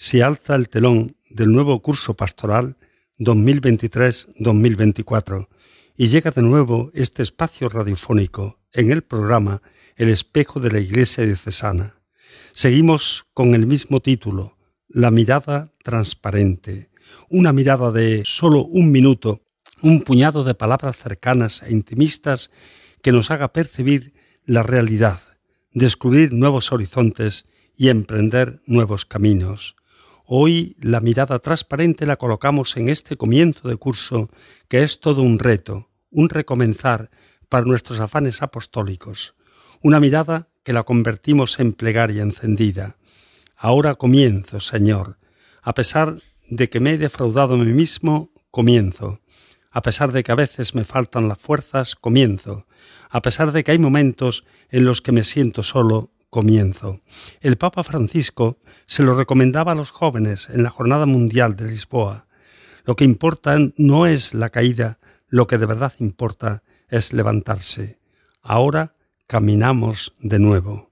se alza el telón del nuevo curso pastoral 2023-2024 y llega de nuevo este espacio radiofónico en el programa El espejo de la Iglesia diocesana. Seguimos con el mismo título, La mirada transparente, una mirada de solo un minuto, un puñado de palabras cercanas e intimistas que nos haga percibir la realidad, descubrir nuevos horizontes y emprender nuevos caminos. Hoy la mirada transparente la colocamos en este comienzo de curso, que es todo un reto, un recomenzar para nuestros afanes apostólicos, una mirada que la convertimos en plegaria encendida. Ahora comienzo, Señor, a pesar de que me he defraudado a mí mismo, comienzo. A pesar de que a veces me faltan las fuerzas, comienzo. A pesar de que hay momentos en los que me siento solo, comienzo. El Papa Francisco se lo recomendaba a los jóvenes en la Jornada Mundial de Lisboa. Lo que importa no es la caída, lo que de verdad importa es levantarse. Ahora caminamos de nuevo.